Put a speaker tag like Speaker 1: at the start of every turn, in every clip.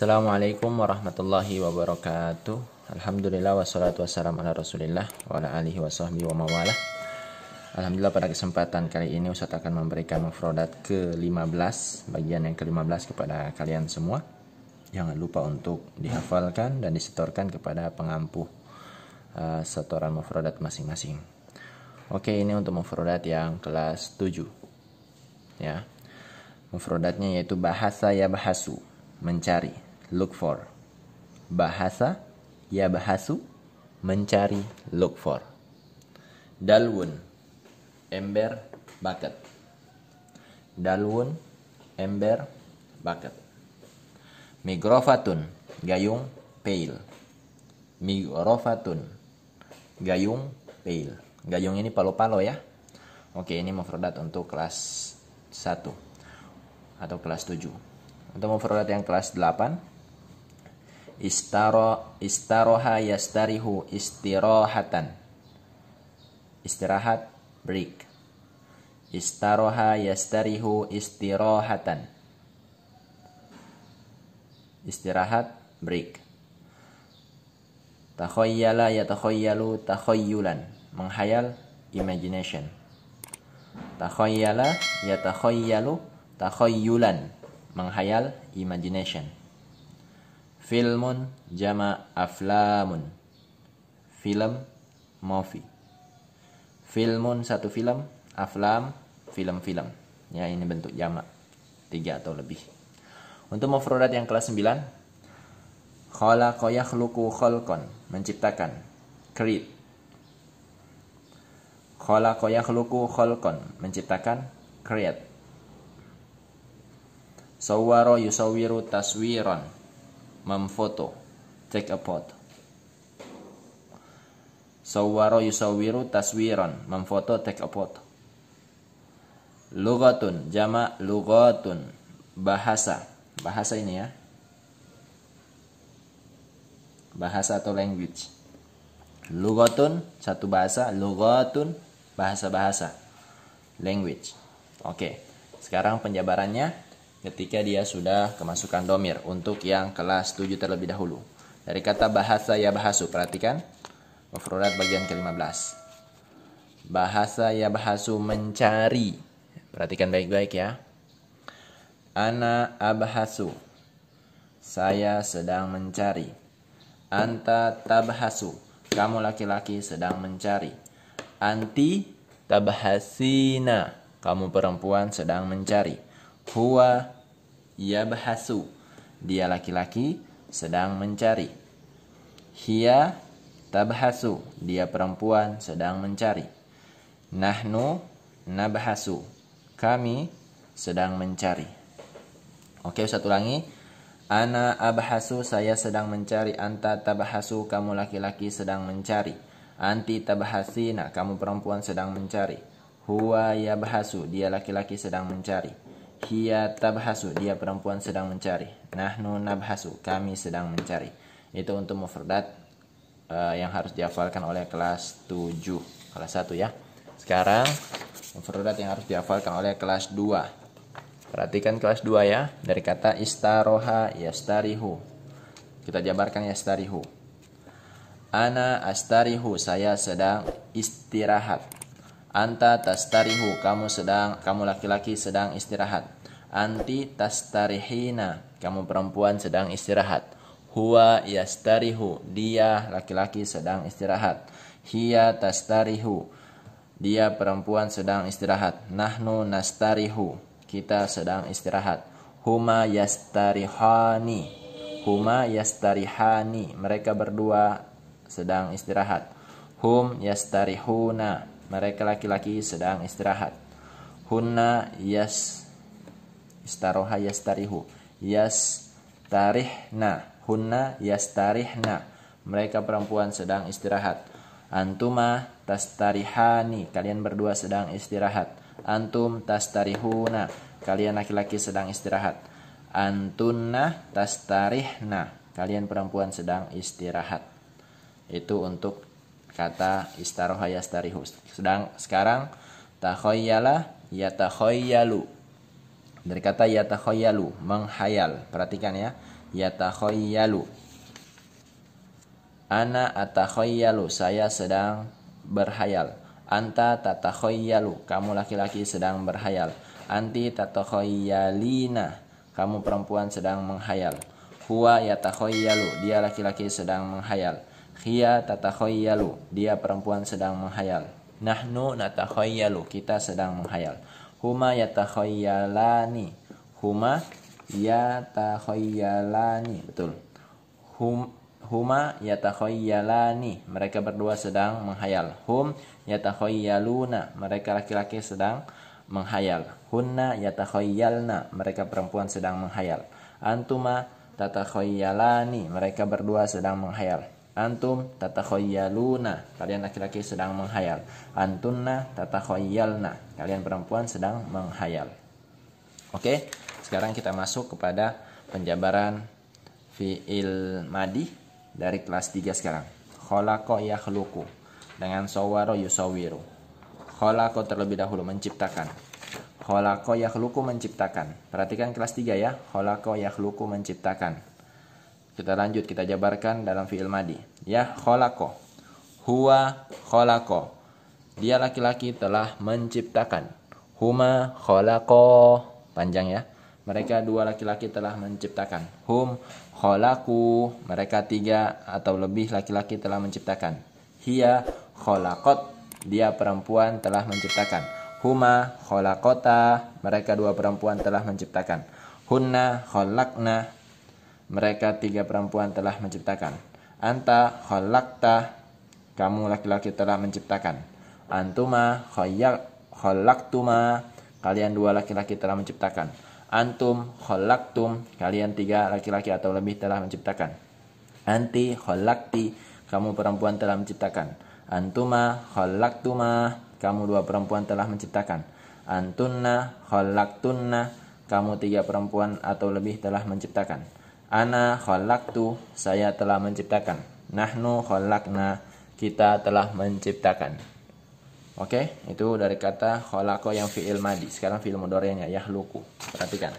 Speaker 1: Assalamualaikum warahmatullahi wabarakatuh. Alhamdulillah wassalatu wassalamu ala Rasulillah wa ala alihi wa wa mawalah. Alhamdulillah pada kesempatan kali ini Ustaz akan memberikan mufrodat ke-15, bagian yang ke-15 kepada kalian semua. Jangan lupa untuk dihafalkan dan disetorkan kepada pengampu uh, setoran mufradat masing-masing. Oke, ini untuk mufrodat yang kelas 7. Ya. Mufradatnya yaitu bahasa ya bahasu mencari look for. Bahasa, ya bahasu, mencari, look for. Dalwun, ember, bucket. Dalwun, ember, bucket. Migrofatun, gayung, pail. Migrofatun, gayung, pail. Gayung ini palo-palo ya. Oke, ini mufradat untuk kelas 1 atau kelas 7. Untuk mufradat yang kelas 8, istaro istaroha yastarihu istirahatan istirahat break istaroha yastarihu istirahatan istirahat break takhayyala yatakhoyalu takhayyulan menghayal imagination takhayyala yatakhoyalu takhayyulan menghayal imagination Filmun jama aflamun. Film movie. Filmun satu film, aflam film-film. Ya ini bentuk jama tiga atau lebih. Untuk mufradat yang kelas 9 khalaqa keluku kolkon menciptakan. Create Khalaqa keluku kolkon menciptakan create. Sawwaro yusawwiru taswiron memfoto take a photo sawwara yusawwiru taswiran memfoto take a photo lugatun jama lugatun bahasa bahasa ini ya bahasa atau language lugatun satu bahasa lugatun bahasa-bahasa language oke okay. sekarang penjabarannya ketika dia sudah kemasukan domir untuk yang kelas 7 terlebih dahulu. Dari kata bahasa ya bahasu, perhatikan mufrodat bagian ke-15. Bahasa ya bahasu mencari. Perhatikan baik-baik ya. Ana abhasu. Saya sedang mencari. Anta tabhasu. Kamu laki-laki sedang mencari. Anti tabhasina. Kamu perempuan sedang mencari Huwa yabhasu. Dia laki-laki sedang mencari. Hia tabhasu. Dia perempuan sedang mencari. Nahnu nabhasu. Kami sedang mencari. Oke, satu ulangi. Ana abhasu, saya sedang mencari. Anta tabhasu, kamu laki-laki sedang mencari. Anti tabhasina, kamu perempuan sedang mencari. Huwa yabhasu, dia laki-laki sedang mencari hiya tabhasu dia perempuan sedang mencari nahnu nabhasu kami sedang mencari itu untuk mufradat uh, eh, yang harus dihafalkan oleh kelas 7 kelas 1 ya sekarang mufradat yang harus dihafalkan oleh kelas 2 perhatikan kelas 2 ya dari kata istaroha yastarihu kita jabarkan yastarihu ana astarihu saya sedang istirahat Anta tastarihu, kamu sedang kamu laki-laki sedang istirahat. Anti tastarihina, kamu perempuan sedang istirahat. Huwa yastarihu, dia laki-laki sedang istirahat. Hiya tastarihu, dia perempuan sedang istirahat. Nahnu nastarihu, kita sedang istirahat. Huma yastarihani, huma yastarihani, mereka berdua sedang istirahat. Hum yastarihuna, mereka laki-laki sedang istirahat. Hunna yas istaroha yastarihu. Yas tarihna. Hunna tarihna. Mereka perempuan sedang istirahat. Antuma tas tarihani Kalian berdua sedang istirahat. Antum tas tarihuna. Kalian laki-laki sedang istirahat. Antunna tarihna. Kalian perempuan sedang istirahat. Itu untuk kata istaroha yastarihu. Sedang sekarang takhoyala yatakhoyalu. Dari kata yatakhoyalu, menghayal. Perhatikan ya, anak Ana atakhoyalu, saya sedang berhayal. Anta tatakhoyalu, kamu laki-laki sedang berhayal. Anti tatakhoyalina, kamu perempuan sedang menghayal. Huwa yatakhoyalu, dia laki-laki sedang menghayal tata tatakhayyalu. Dia perempuan sedang menghayal. Nahnu natakhayyalu. Kita sedang menghayal. Huma yatakhayyalani. Huma yatakhayyalani. Betul. Hum, huma yatakhayyalani. Mereka berdua sedang menghayal. Hum yatakhayyaluna. Mereka laki-laki sedang menghayal. Hunna yatakhayyalna. Mereka perempuan sedang menghayal. Antuma tatakhayyalani. Mereka berdua sedang menghayal antum tatakhayyaluna kalian laki-laki sedang menghayal antunna tatakhayyalna kalian perempuan sedang menghayal oke sekarang kita masuk kepada penjabaran fiil madi dari kelas 3 sekarang khalaqa yakhluqu dengan sawaro yusawiru khalaqa terlebih dahulu menciptakan khalaqa yakhluqu menciptakan perhatikan kelas 3 ya khalaqa yakhluqu menciptakan kita lanjut, kita jabarkan dalam fi'il madi. Ya kholako. Huwa kholako. Dia laki-laki telah menciptakan. Huma kholako. Panjang ya. Mereka dua laki-laki telah menciptakan. Hum kholaku. Mereka tiga atau lebih laki-laki telah menciptakan. Hia kholakot. Dia perempuan telah menciptakan. Huma kholakota. Mereka dua perempuan telah menciptakan. Hunna kholakna mereka tiga perempuan telah menciptakan. Anta kholakta, kamu laki-laki telah menciptakan. Antuma khayak kholaktuma, kalian dua laki-laki telah menciptakan. Antum kholaktum, kalian tiga laki-laki atau lebih telah menciptakan. Anti kholakti, kamu perempuan telah menciptakan. Antuma kholaktuma, kamu dua perempuan telah menciptakan. Antunna kholaktunna, kamu tiga perempuan atau lebih telah menciptakan Ana khalaqtu, saya telah menciptakan. Nahnu khalaqna, kita telah menciptakan. Oke, okay? itu dari kata kholako yang fi'il madi. Sekarang fi'il mudorenya yahluku. Perhatikan.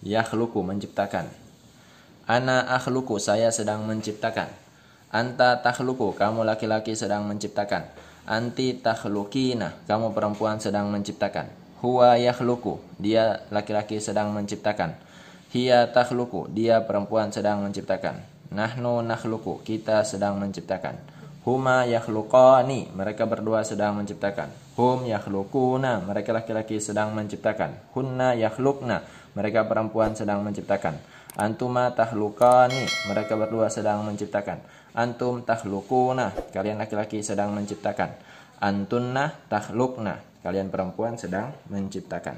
Speaker 1: Yahluku menciptakan. Ana akhluku, saya sedang menciptakan. Anta takhluku, kamu laki-laki sedang menciptakan. Anti takhlukina, kamu perempuan sedang menciptakan huwa yakhluqu, dia laki-laki sedang menciptakan. Hiya takhluqu, dia perempuan sedang menciptakan. Nahnu nakhluqu, kita sedang menciptakan. Huma yakhluqani, mereka berdua sedang menciptakan. Hum yakhluquna, mereka laki-laki sedang menciptakan. Hunna yakhluqna, mereka perempuan sedang menciptakan. Antuma tahluqani, mereka berdua sedang menciptakan antum nah kalian laki-laki sedang menciptakan antunna nah kalian perempuan sedang menciptakan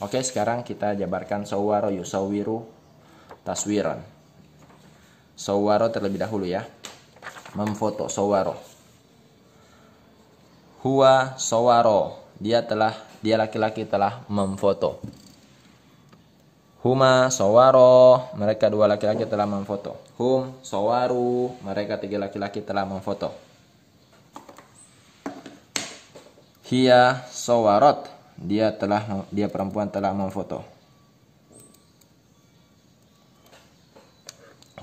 Speaker 1: oke sekarang kita jabarkan sawaro yusawiru taswiran sawaro terlebih dahulu ya memfoto sawaro huwa sawaro dia telah dia laki-laki telah memfoto Huma sawaro, mereka dua laki-laki telah memfoto. Hum sawaru, mereka tiga laki-laki telah memfoto. Hia sawarot, dia telah dia perempuan telah memfoto.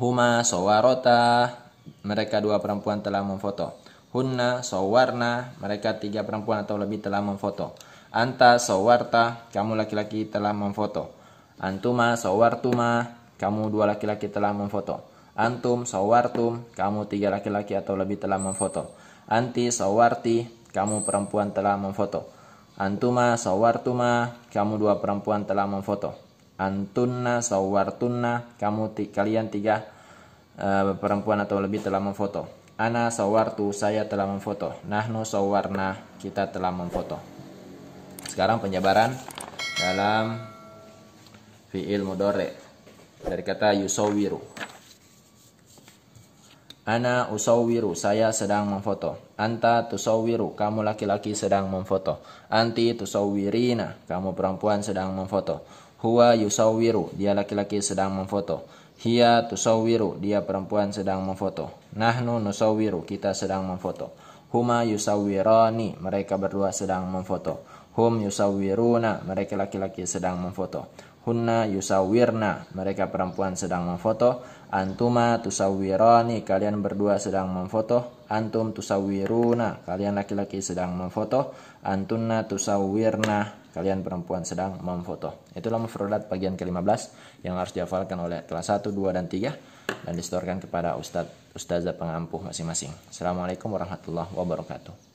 Speaker 1: Huma sawarota, mereka dua perempuan telah memfoto. Hunna sawarna, mereka tiga perempuan atau lebih telah memfoto. Anta sawarta, kamu laki-laki telah memfoto. Antuma sawartuma, kamu dua laki-laki telah memfoto. Antum sawartum, kamu tiga laki-laki atau lebih telah memfoto. Anti sawarti, kamu perempuan telah memfoto. Antuma sawartuma, kamu dua perempuan telah memfoto. Antunna sawartunna, kamu kalian tiga uh, perempuan atau lebih telah memfoto. Ana sawartu, saya telah memfoto. Nahnu sawarna, kita telah memfoto. Sekarang penjabaran dalam fi'il mudore dari kata yusawiru ana usawiru saya sedang memfoto anta tusawiru kamu laki-laki sedang memfoto anti tusawirina kamu perempuan sedang memfoto huwa yusawiru dia laki-laki sedang memfoto hiya tusawiru dia perempuan sedang memfoto nahnu nusawiru kita sedang memfoto huma yusawirani mereka berdua sedang memfoto hum yusawiruna mereka laki-laki sedang memfoto hunna yusawirna mereka perempuan sedang memfoto antuma tusawwirani kalian berdua sedang memfoto antum tusawwiruna kalian laki-laki sedang memfoto antunna tusawwirna kalian perempuan sedang memfoto itulah mufradat bagian ke-15 yang harus dihafalkan oleh kelas 1 2 dan 3 dan disetorkan kepada ustadz ustazah pengampuh masing-masing. Assalamualaikum warahmatullahi wabarakatuh.